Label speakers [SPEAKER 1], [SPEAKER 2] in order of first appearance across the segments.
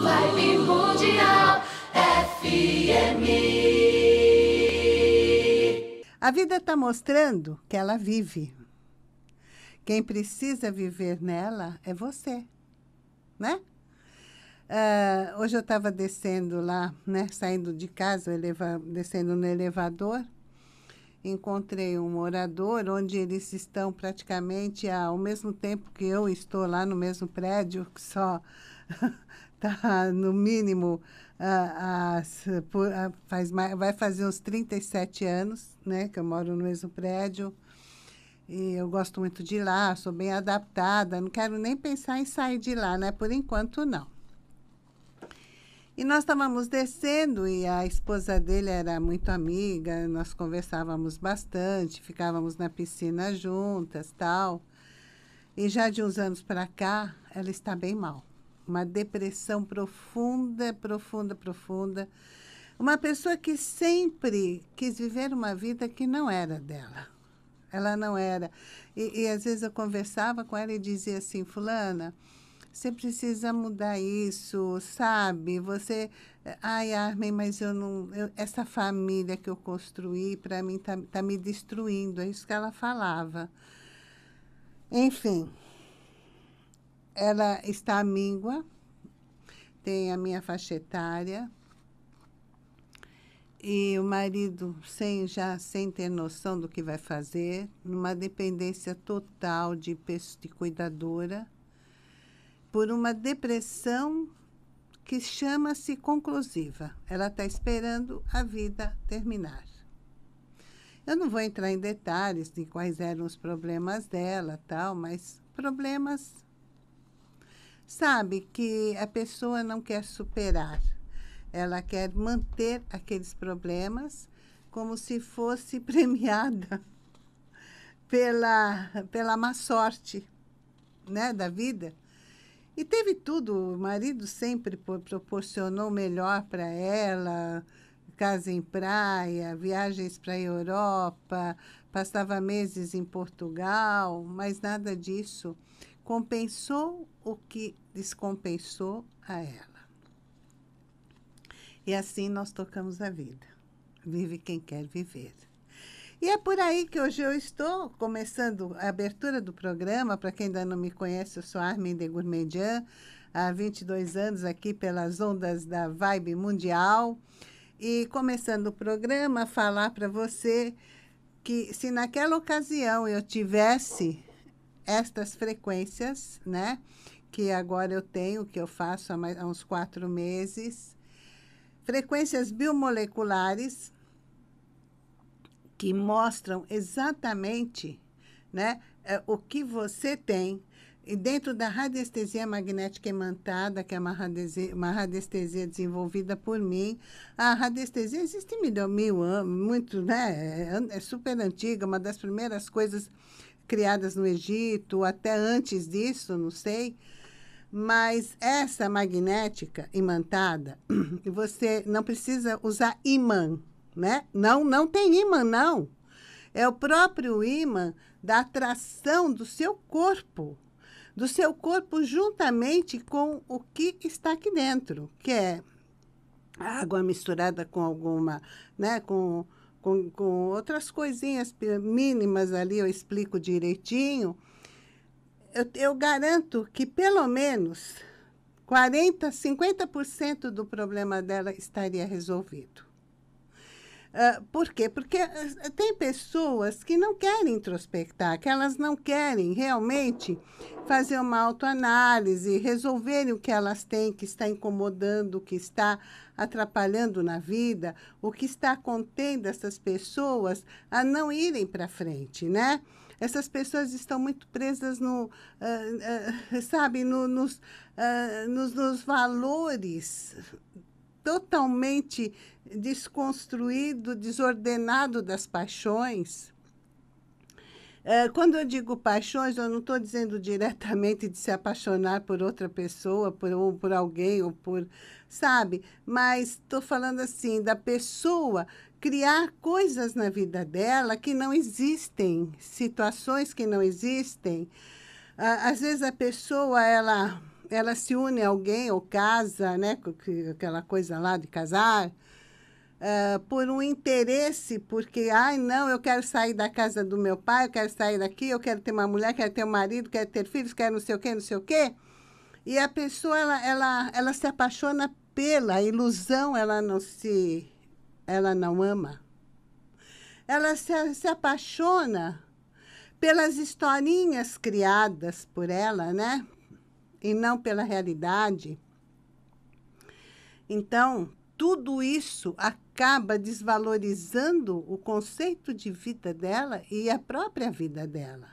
[SPEAKER 1] Live Mundial FM. A vida está mostrando que ela vive. Quem precisa viver nela é você, né? Uh, hoje eu estava descendo lá, né? Saindo de casa, eleva, descendo no elevador. Encontrei um morador onde eles estão praticamente ao mesmo tempo que eu estou lá no mesmo prédio, só tá no mínimo ah, ah, por, faz mais, vai fazer uns 37 anos, né, que eu moro no mesmo prédio. E eu gosto muito de lá, sou bem adaptada, não quero nem pensar em sair de lá, né? Por enquanto não. E nós estávamos descendo e a esposa dele era muito amiga, nós conversávamos bastante, ficávamos na piscina juntas, tal. E já de uns anos para cá, ela está bem mal uma depressão profunda, profunda, profunda. Uma pessoa que sempre quis viver uma vida que não era dela. Ela não era. E, e às vezes eu conversava com ela e dizia assim: Fulana, você precisa mudar isso, sabe? Você. Ai, Armin, mas eu não. Eu, essa família que eu construí, para mim, está tá me destruindo. É isso que ela falava. Enfim ela está míngua, tem a minha faixa etária. E o marido, sem já sem ter noção do que vai fazer, numa dependência total de, de cuidadora, por uma depressão que chama-se conclusiva. Ela está esperando a vida terminar. Eu não vou entrar em detalhes de quais eram os problemas dela, tal, mas problemas sabe, que a pessoa não quer superar. Ela quer manter aqueles problemas como se fosse premiada pela, pela má sorte né, da vida. E teve tudo, o marido sempre proporcionou melhor para ela, casa em praia, viagens para a Europa, passava meses em Portugal, mas nada disso compensou o que descompensou a ela. E assim nós tocamos a vida. Vive quem quer viver. E é por aí que hoje eu estou, começando a abertura do programa. Para quem ainda não me conhece, eu sou Armin de Gourmandian, há 22 anos aqui pelas ondas da Vibe Mundial. E começando o programa, falar para você que se naquela ocasião eu tivesse estas frequências, né? que agora eu tenho, que eu faço há, mais, há uns quatro meses. Frequências biomoleculares, que mostram exatamente né, é, o que você tem. E dentro da radiestesia magnética imantada, que é uma radiestesia, uma radiestesia desenvolvida por mim, a radiestesia existe mil, mil anos, muito, né? É, é super antiga, uma das primeiras coisas criadas no Egito, até antes disso, não sei. Mas essa magnética imantada, você não precisa usar imã, né? Não, não tem imã, não. É o próprio imã da atração do seu corpo, do seu corpo juntamente com o que está aqui dentro, que é água misturada com alguma, né, com, com, com outras coisinhas mínimas ali, eu explico direitinho eu, eu garanto que pelo menos 40, 50% do problema dela estaria resolvido. Uh, por quê? Porque eh, eh, tem pessoas que não querem introspectar, que elas não querem realmente fazer uma autoanálise, resolverem o que elas têm, que está incomodando, o que está atrapalhando na vida, o que está contendo essas pessoas a não irem para frente, né? essas pessoas estão muito presas no, uh, uh, sabe, no, nos, uh, nos, nos valores totalmente desconstruído, desordenado das paixões quando eu digo paixões, eu não estou dizendo diretamente de se apaixonar por outra pessoa, por, ou por alguém, ou por. Sabe? Mas estou falando assim, da pessoa criar coisas na vida dela que não existem, situações que não existem. Às vezes a pessoa ela ela se une a alguém ou casa, né, aquela coisa lá de casar, uh, por um interesse, porque, ai, não, eu quero sair da casa do meu pai, eu quero sair daqui, eu quero ter uma mulher, quero ter um marido, quero ter filhos, quero não sei o quê, não sei o quê. E a pessoa, ela, ela, ela se apaixona pela ilusão, ela não se ela não ama. Ela se, se apaixona pelas historinhas criadas por ela, né? E não pela realidade. Então, tudo isso acaba desvalorizando o conceito de vida dela e a própria vida dela.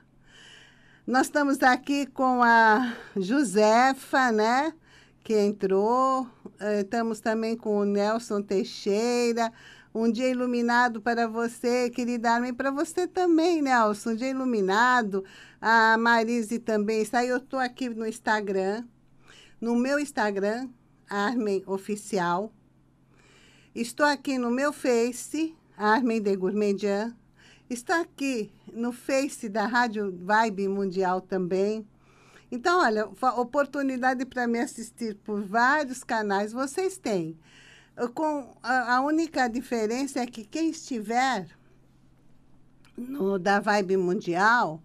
[SPEAKER 1] Nós estamos aqui com a Josefa, né? Que entrou, eh, estamos também com o Nelson Teixeira. Um dia iluminado para você, querida Armin, para você também, Nelson. Um dia iluminado. A Marise também está. Eu estou aqui no Instagram, no meu Instagram, Armin Oficial. Estou aqui no meu Face, Armin de Gourmandian. Estou aqui no Face da Rádio Vibe Mundial também. Então, olha, oportunidade para me assistir por vários canais vocês têm. Com, a, única diferença é que quem estiver no da Vibe Mundial,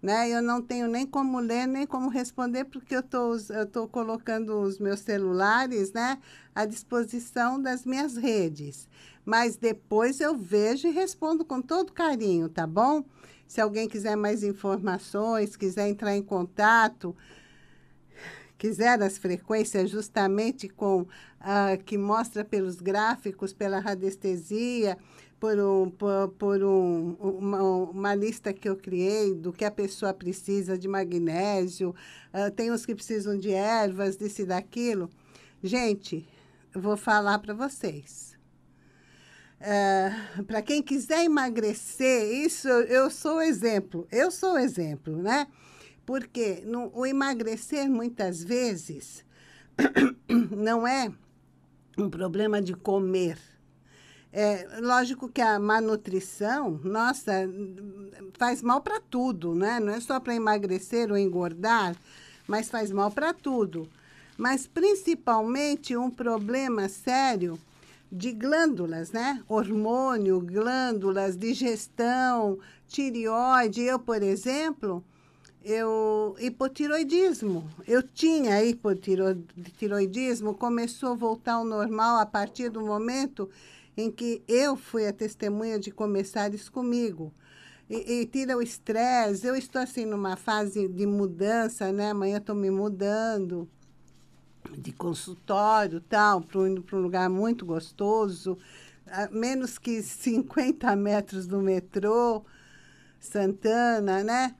[SPEAKER 1] né? Eu não tenho nem como ler, nem como responder, porque eu tô, estou colocando os meus celulares né, à disposição das minhas redes. Mas depois eu vejo e respondo com todo carinho, tá bom? Se alguém quiser mais informações, quiser entrar em contato, quiser as frequências justamente com a ah, que mostra pelos gráficos, pela radiestesia, por, um, por, por um, uma, uma, lista que eu criei do que a pessoa precisa de magnésio, uh, tem uns que precisam de ervas, disso e daquilo. Gente, vou falar para vocês. É, para quem quiser emagrecer, isso eu sou exemplo. Eu sou exemplo, né? Porque no, o emagrecer muitas vezes não é um problema de comer. É, lógico que a má nutrição, nossa, faz mal para tudo, né? Não é só para emagrecer ou engordar, mas faz mal para tudo. Mas principalmente um problema sério de glândulas, né? Hormônio, glândulas, digestão, tireoide. Eu, por exemplo, eu hipotiroidismo. Eu tinha hipotiroidismo, começou a voltar ao normal a partir do momento em que eu fui a testemunha de começar isso comigo. E, e tira o estresse. Eu estou assim numa fase de mudança, né? Amanhã estou me mudando de consultório tal, para um, um lugar muito gostoso, a menos que 50 metros do metrô, Santana, né?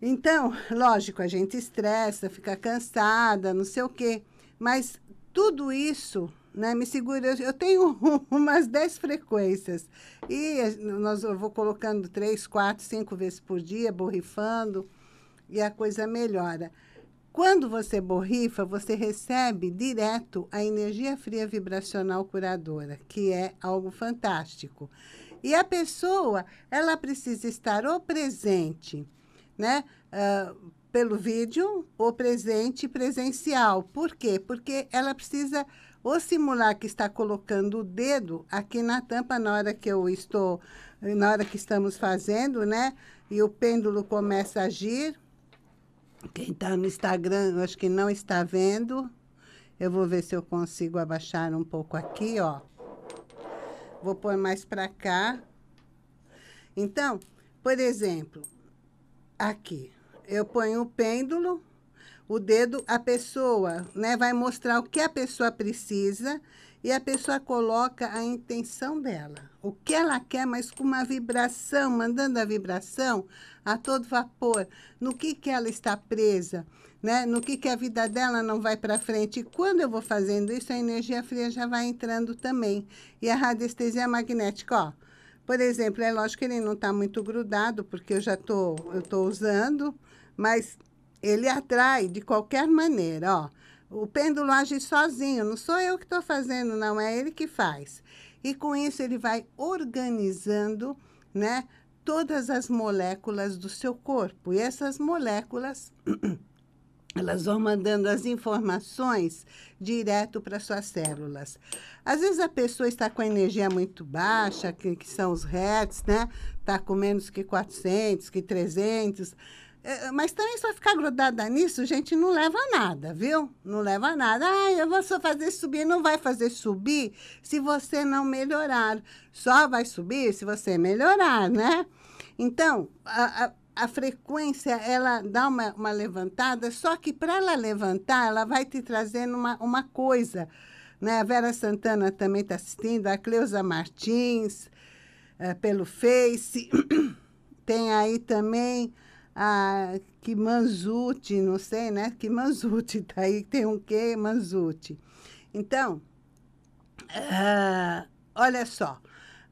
[SPEAKER 1] Então, lógico, a gente estressa, fica cansada, não sei o quê. Mas tudo isso né, me segura. Eu, tenho umas 10 frequências. E nós, eu vou colocando 3, 4, 5 vezes por dia, borrifando, e a coisa melhora. Quando você borrifa, você recebe direto a energia fria vibracional curadora, que é algo fantástico. E a pessoa, ela precisa estar ou presente, né? Uh, pelo vídeo ou presente presencial. Por quê? Porque ela precisa ou simular que está colocando o dedo aqui na tampa na hora que eu estou, na hora que estamos fazendo, né? E o pêndulo começa a agir, quem está no Instagram, eu acho que não está vendo. Eu vou ver se eu consigo abaixar um pouco aqui, ó. Vou pôr mais para cá. Então, por exemplo, aqui. Eu ponho o pêndulo o dedo, a pessoa né, vai mostrar o que a pessoa precisa e a pessoa coloca a intenção dela, o que ela quer, mas com uma vibração, mandando a vibração a todo vapor, no que, que ela está presa, né? no que, que a vida dela não vai para frente. E quando eu vou fazendo isso, a energia fria já vai entrando também. E a radiestesia magnética, ó. Por exemplo, é lógico que ele não está muito grudado, porque eu já tô, eu tô usando, mas ele atrai de qualquer maneira, ó. O pêndulo age sozinho, não sou eu que estou fazendo, não, é ele que faz. E com isso ele vai organizando, né, todas as moléculas do seu corpo. E essas moléculas, elas vão mandando as informações direto para suas células. Às vezes a pessoa está com a energia muito baixa, que, que são os hertz, né? Está com menos que 400, que 300 é, é, mas também só ficar grudada nisso, gente, não leva a nada, viu? Não leva a nada. Ah, eu vou só fazer subir. Não vai fazer subir se você não melhorar. Só vai subir se você melhorar, né? Então, a, a a frequência ela dá uma, uma levantada, só que para ela levantar, ela vai te trazendo uma, uma coisa. Né? A Vera Santana também está assistindo, a Cleusa Martins, é, pelo Face. Tem aí também a ah, manzuti, não sei, né? manzuti, tá aí, tem um quê? Manzuti. Então, ah, olha só,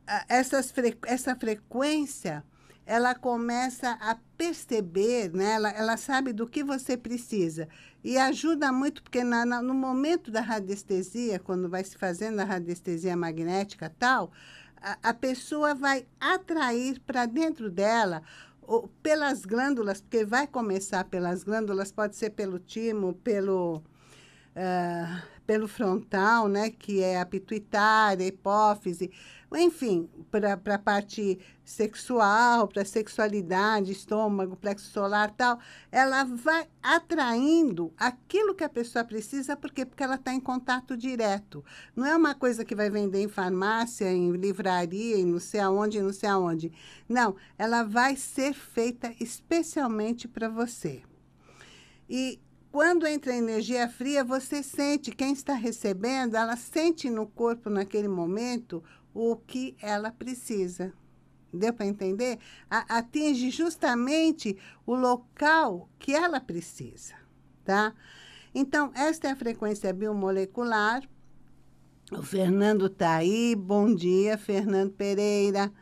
[SPEAKER 1] ah, essas fre essa frequência, ela começa a perceber, né? Ela, ela, sabe do que você precisa. E ajuda muito, porque na, na, no momento da radiestesia, quando vai se fazendo a radiestesia magnética tal, a, a pessoa vai atrair para dentro dela ou pelas glândulas, porque vai começar pelas glândulas, pode ser pelo timo, pelo. Uh, pelo frontal, né, que é a pituitária, hipófise, enfim, para a parte sexual, para a sexualidade, estômago, plexo solar, tal, ela vai atraindo aquilo que a pessoa precisa, por quê? Porque ela está em contato direto. Não é uma coisa que vai vender em farmácia, em livraria, em não sei aonde, não sei aonde. Não, ela vai ser feita especialmente para você. E quando entra energia fria, você sente, quem está recebendo, ela sente no corpo naquele momento o que ela precisa. Deu para entender? A, atinge justamente o local que ela precisa, tá? Então, esta é a frequência biomolecular. O Fernando está aí. Bom dia, Fernando Pereira.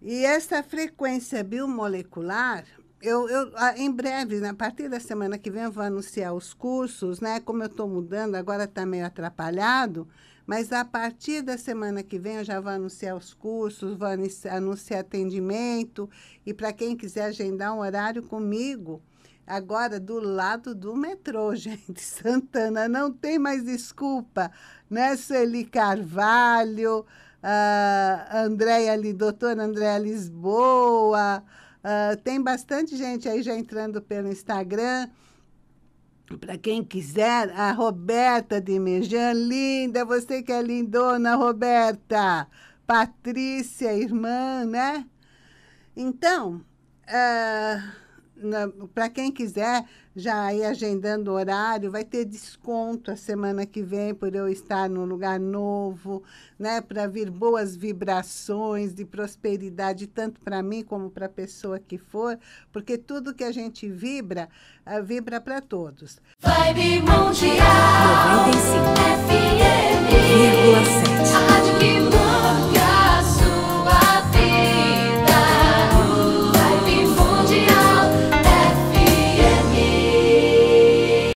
[SPEAKER 1] E essa frequência biomolecular eu, eu, ah, em breve, né, a partir da semana que vem, eu vou anunciar os cursos, né? Como eu estou mudando, agora está meio atrapalhado, mas a partir da semana que vem eu já vou anunciar os cursos, vou anunciar atendimento. E para quem quiser agendar um horário comigo, agora do lado do metrô, gente. Santana, não tem mais desculpa, né? Sueli Carvalho, uh, Andréia, doutora Andréia Lisboa, Uh, tem bastante gente aí já entrando pelo Instagram. Para quem quiser, a Roberta de Mejan, linda, você que é lindona, Roberta. Patrícia, irmã, né? Então, uh, para quem quiser já ir agendando horário, vai ter desconto a semana que vem por eu estar num lugar novo, né? Para vir boas vibrações de prosperidade, tanto para mim como para a pessoa que for, porque tudo que a gente vibra, uh, vibra para todos. Vibe Mundial 95 FM